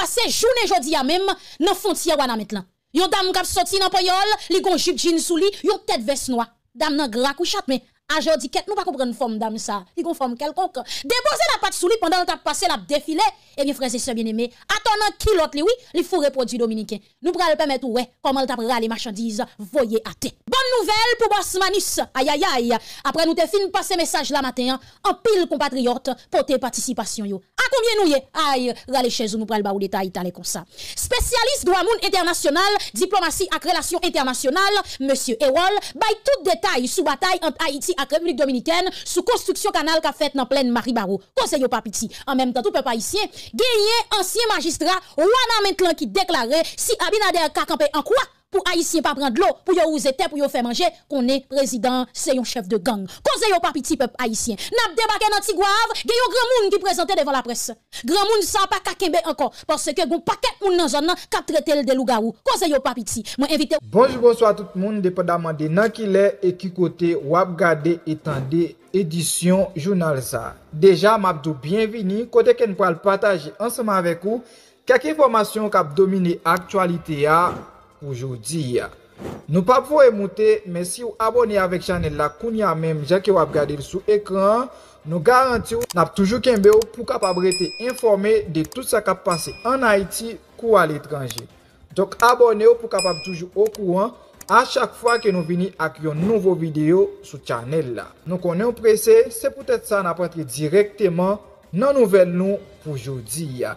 passé journée jodi à même nan fontiya wana met Yon dam kap sorti nan poyol, li gon jip jean sou li, yon tet ves noa. Dame nan gra kouchat, chat men, a jodi ket nou pa kompren fom dam sa. Li gon fom quelconque, Debose la pat souli pendant pandan l tap la defile, et bien freze bien aimé un kilot li, oui, li foure produit dominicain. Nous pral permettre, ouais, comment tapera les marchandises, voyez à terre. Bonne nouvelle pour Boss Aïe, aïe, aïe. Après nous te fin passer message la matin, hein, en pile compatriote, pour tes participations, yo. À combien nous y est? Aïe, rale chez nous pral ba ou détail, t'allez comme ça. Spécialiste droit moun international, diplomatie et relations internationales, monsieur Erol, bay tout détail sous bataille entre Haïti et République dominicaine, sous construction canal qu'a fait dans pleine Maribaro. Conseil au papiti. En même temps, tout peuple haïtien, gagné ancien magistrat magistrat, ou nan maintenant qui déclarait si Abinader ka campé en quoi pour haïtien pas prendre l'eau, pour yo user pour yo faire manger, qu'on est président, c'est un chef de gang. Cause yo pas petit peuple haïtien. N'a débarqué dans Tigouave, gen yon grand monde qui présentait devant la presse. Grand monde ça pas kakembe encore parce que gon paquet moun dans zone k'ap traiter de loup-garou. Cause yo pas petit. Moi invité Bonjour bonsoir tout le monde dépendamment de nan qui l'est et qui côté wap gade et édition journal ça. Déjà m'abdou bienvenue côté que nous partager ensemble avec vous Kèk informasyon kap domine aktualite ya oujou di ya. Nou pa pou emote men si ou abone avèk chanel la koun ya menm jèk yo ap gade sou ekran. Nou garanti ou nap toujou kenbe ou pou kap ap rete informe de tout sa kap pase an Haiti kou al etranje. Dok abone ou pou kap ap toujou okou an a chak fwa ke nou vini ak yon nouvo video sou chanel la. Nou konen ou prese se pou tèt sa na patre direkteman nan nouvel nou pou joudi ya.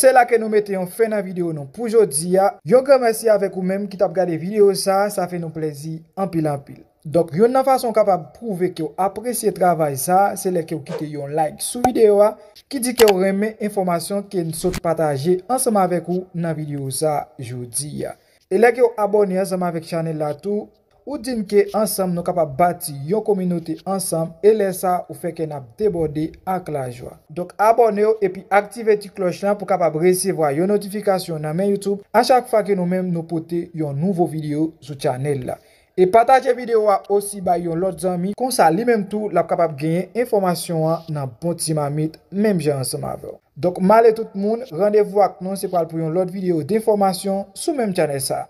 Se la ke nou mette yon fè nan videyo nou pou jodi ya, yon kèmèsi avèk ou mèm ki tap gade videyo sa, sa fè nou plezi anpil anpil. Dok, yon nan fason kapab pouve ki yo apresye travay sa, se lè ki yo kite yon like sou videyo a, ki di ki yo remè informasyon ki yon sot pataje anseman avèk ou nan videyo sa jodi ya. E lè ki yo abonye anseman avèk chanel la tou, Ou din ke ansam nou kapap bati yon kominote ansam E lè sa ou feke nap debode ak la jwa Dok abone yo e pi aktive ti kloch lan pou kapap resevwa yon notifikasyon nan men Youtube A chak fa ke nou men nou pote yon nouvo video sou chanel la E pataje video wa osi ba yon lot zami Kon sa li menm tou lap kapap genye informasyon an nan bonti ma mit Menm jè ansam ave Dok male tout moun, randevou ak non sepal pou yon lot video de informasyon sou menm chanel sa